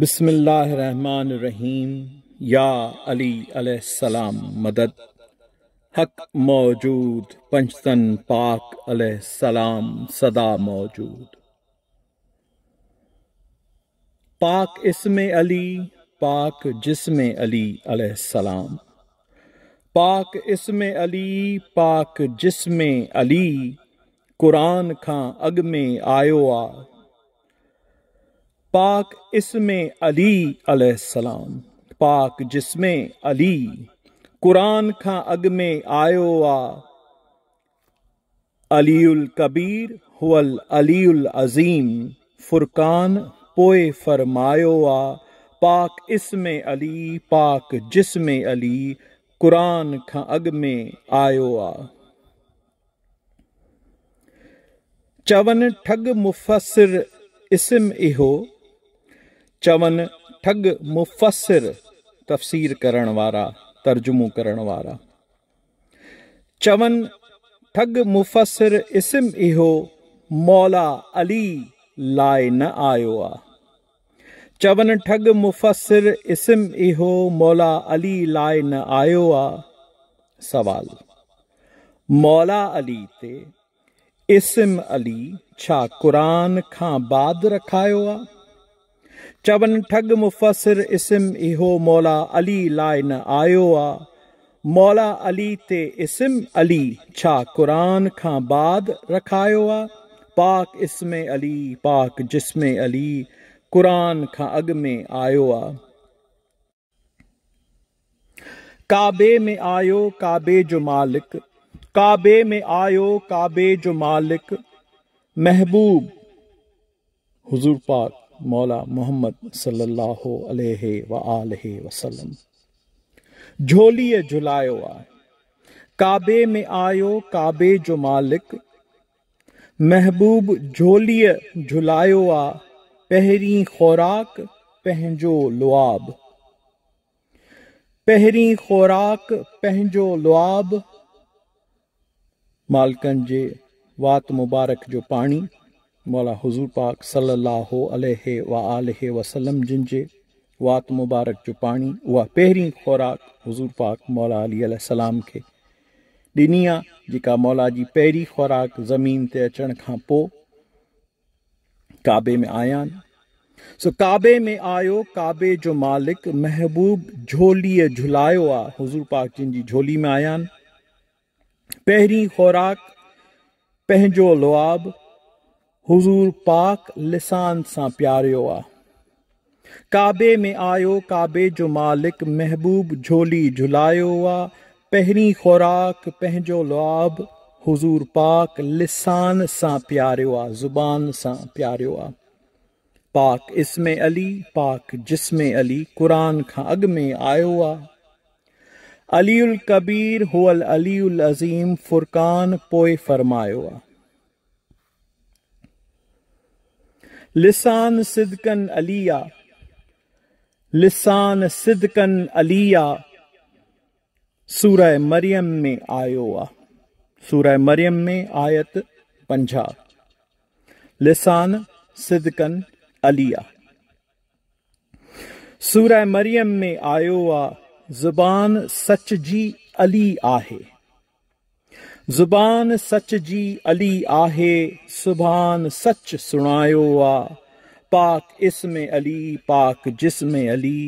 बिस्मिल्लाहमानीम या अली सलाम मदद हक मौजूद पंचतन पाक सलाम सदा मौजूद पाक इसम अली पाक जिसम अली सलाम पाक इसम अली पाक जिसम अली क़ुरान खां अॻु में आयो आहे पाक इसमें अली अलैहिस्सलाम पाक जिसमें अली क़ुरान का अग में आयो आहे अलीउल कबीर हुअल अलीउल अज़ीम फुरकान पोए फरमायो आ पाक इसमें अली पाक जिसमें अली क़ुरान का अग में आयो आ चवन ठग मुफसर इसम इहो चवन ठग मुफसर तफ़सीर करण वारा तर्जुमो करण वारा चवन ठग मुफसर इसम इहो मौला अली लाइ न आयो आहे चवन ठग मुफसर इसम इहो मौला अली लाइ न आयो आहे सवाल मौला अली ते इसम अली छा क़ुर खां बाद रखायो आहे चवन ठग मुफसर इसम इहो मौला अली लाइ न आयो आ मौला अली ते इसम अली छा कुरान खां बाद रखायो आ पाक इस्म अली पाक जिस्म अली कुरान खां अग में आयो आ काबे में आयो काबे जो मालिक काबे में आयो काबे जो मालिक महबूब हुजूर पाक मौला मोहम्मद सल्लल्लाहु अलैहि व आलि वसल्लम झोलिए झुलायो आ काबे में आयो काबे जो मालिक महबूब झोलिए झुलायो आ पहिरीं ख़ुराक पंहिंजो लुआब पहिरीं ख़ुराक पंहिंजो लुआब मालिकनि जे वात मुबारक जो पाणी मौला हजूर पाक सल्लल्लाहु अलैहि व आलिहि जिन जे वात मुबारक जो पानी वह पेरी ख़ुराक हजूर पाक मौला अली सलाम के डी आहे मौला जी पेरी ख़ुराक ज़मीन ते अचण का पो काबे में आया सो काबे में आयो काबे जो मालिक महबूब झोली झुलायो आ हजूर पाक जिन जी झोली में आया पेरी ख़ुराक पंहिंजो लुआब हुज़ूर पाक लिसान सा प्यारो आ काबे में आयो काबे जो मालिक महबूब झोली झुलायो आ पहरी ख़ुराक पहो लुआब हुज़ूर पाक लिसान सा प्यारो आ ज़ुबान सा प्यारो आ पाक इसम अली पाक जिस्म अली कुरान खां अग में आयो आ अली उल कबीर हुअल अली उल अज़ीम फुरकान पोए फरमायो आ लिसान सिदकन अलिया लिसान सिदकन अलिया सूरह मरियम में आयो आ सूरह मरियम में आयत पंजा लिसान सिदकन अलिया सूरह मरियम में आयो आ ज़ुबान सच जी अली आहे ज़ुबान सच जी अली आहे सुबान सच सुणायो आ पाक इसम अली पाक जिस्म अली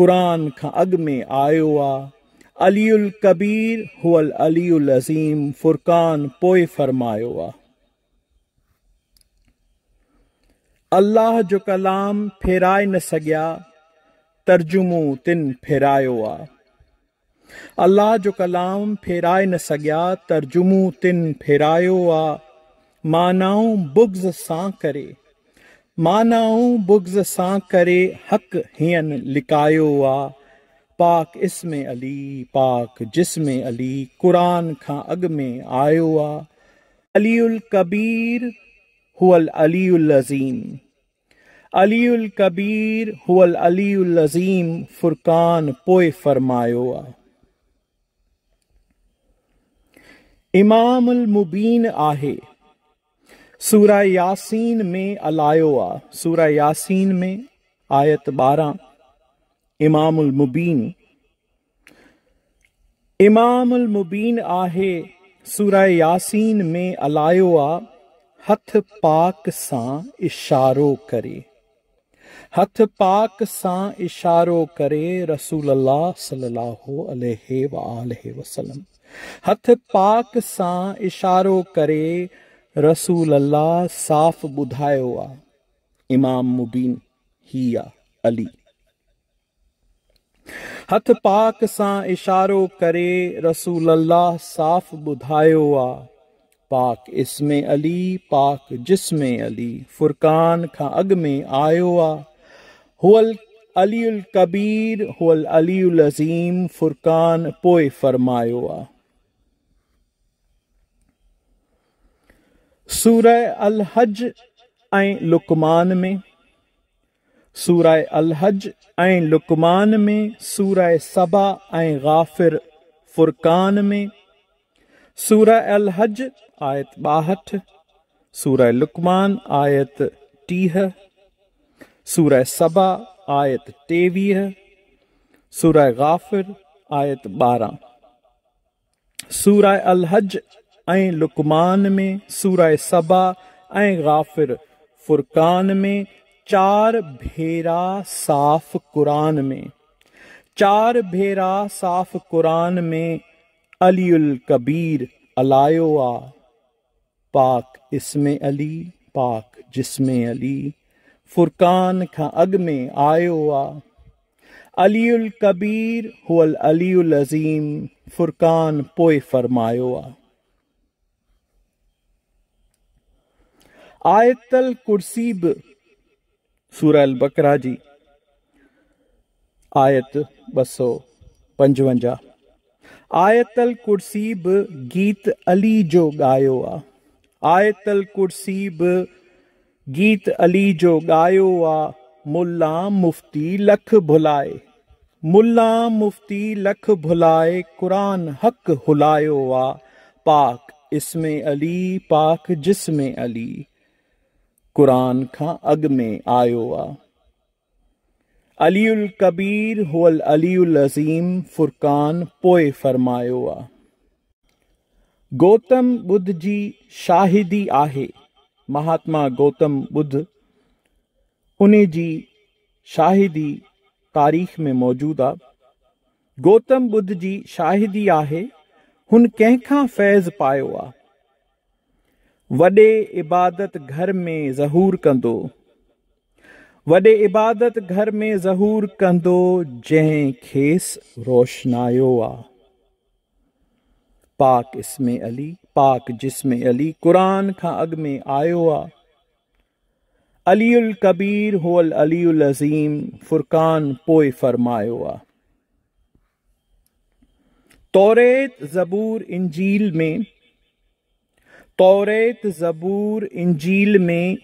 क़ुरान खां अॻु में आयो आहे अली उल कबीर हुअल अली उल अज़ीम फुरकान पोइ फ़रमायो आहे अल्लाह जो कलाम फेराए न सघिया तर्जुमो तिन फेरायो आहे अल्लाह जो कलाम फेराए न सघिया तर्जुमो तिन फेरायो आ मानाऊं बुग्ज़ सां करे मानाऊं बुग्ज़ सां करे हक़ हियन लिकायो आ पाक इसम अली पाक जिस्म अली कुरान खां अॻु में आयो आ अली उल कबीर हुअल अली उल अज़ीम अली उल कबीर हुअल अली उल अज़ीम फुरकान पोइ फरमायो आहे इमाम मुबीन आहे सूरा यासीन में अलायो आ सूरा यासीन में आयत बारह इमाम मुबीन इमाम मुबीन आहे सूरा यासीन में अलायो आ हथ पाक सा इशारो करे हथ पाक सा इशारो करे रसूल सल्लल्लाहु अलैहि वसल्लम हथ पाक सां इशारो करे रसूल अलाह साफ़ ॿुधायो आहे इमाम मुबीन ही आहे अली हथ पाक सां इशारो करे रसूल अल्लाह साफ़ ॿुधायो आहे पाक इसम अली पाक जिस्म अली फुरकान खा अॻु में आयो आहे हुअल अली उल कबीर हुअल अली उल अज़ीम फुरकान पोइ फरमायो आहे सूर अल हज लुकमान में सूर अल हज लुकमान में सूर सबा ऐं गाफ़िर फुरकान में सूर अल हज आयत बाहठ सूर लुकमान आयत टीह सूर सबा आयत टेवीह सूर गाफ़िर आयत बारह सूर अल हज ऐं लुकमान में सूरह सबा ऐं गाफ़िर फुरकान में चार भेरा साफ़ क़ुरान में चार भेरा साफ़ क़ुरान में अलीउल कबीर अलायो आ पाक इसमें अली पाक जिसमें अली फुरकान खां अॻु में आयो आहे अलीउल कबीर हुअल अलीउल अज़ीम फुरकान पोइ फरमायो आहे आयतल कुर्सीब सूरल बकरा जी आयत बसो पंजवंजा आयतल कुर्सीब गीत अली जो गायो आ आयतल कुर्सीब गीत अली जो गायो आ मुल्ला मुफ़्ती लख भुलाए मुल्ला मुफ़्ती लख भुलाए कुरान हक़ हुलायो आ पाक इसमें अली पाक जिसमें अली कुरान खां अग में आयो आ अलीउल कबीर होल अलीउल अज़ीम फुरकान पोए फरमायो आ गौतम बुद्ध जी शाहिदी आहे महात्मा गौतम बुद्ध उन्हें जी शाहिदी तारीख़ में मौजूद आ गौतम बुद्ध जी शाहिदी आहे हुन कंहिंखां फैज़ पायो आहे वे इबादत घर में ज़हूर कंदो वे इबादत घर में ज़हूर कंदो जंहिं खेस रोशनायो आ पाक इसमें अली पाक जिसमें अली कुरान का अग में आयो आ अली उल कबीर हो अल अली उल अज़ीम फुरक़ान पोए फ़रमायो आ तौरेत ज़बूर इंजील में तौरेत ज़बूर इंजील में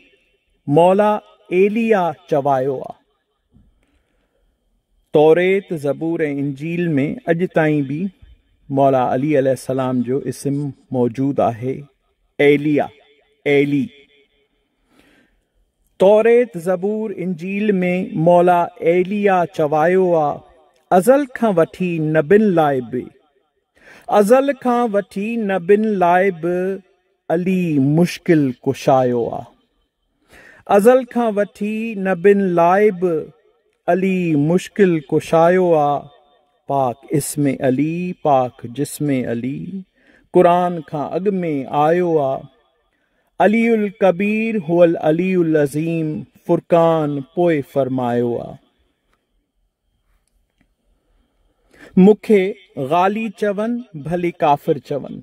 मौला एलिया चवायो आहे तौरेत ज़बूर ऐं इंजील में अज ताईं बि मौला अली अलाम जो इस्म मौजूदु आहे एलिया एली तौरेत ज़बूर इंजील में मौला एलिया चवायो आहे अज़ल खां वठी नबिन लाइ अज़ल खां वठी नबिन लाइ अली मुश्किल कुशायो आ अज़ल खां वठी न बिन लाइब अली मुश्किल कुशायो आ पाक इसमें अली पाक जिसमें अली कुरान खां अग में आयो आ अली उल कबीर हुअल अली उल अज़ीम फुरकान पोए फ़रमायो आ मुखे गाली चवन भली काफ़िर चवन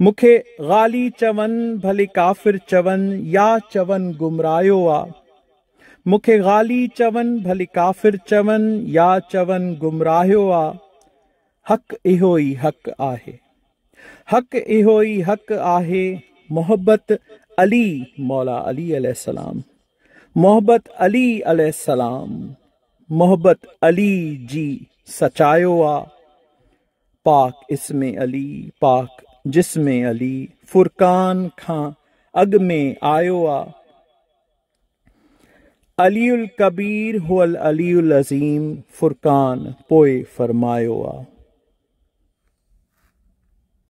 मुखे गाली चवन भले काफ़िर चवन या चवन गुमरायो आ मुखे गाली चवन भले काफ़िर चवन या चवन गुमरायो आ हक़ इहो हक़ आहे हक़ इहो हक़ आहे मोहब्बत अली मौला अली अलैहिस्सलाम मोहब्बत अली अलैहिस्सलाम मोहब्बत अली जी सचायो आ पाक इसमें अली पाक जिसमें अली फुरकान खां अग में आयोआ अलील कबीर हुअल अलील अजीम फुरकान पोए आ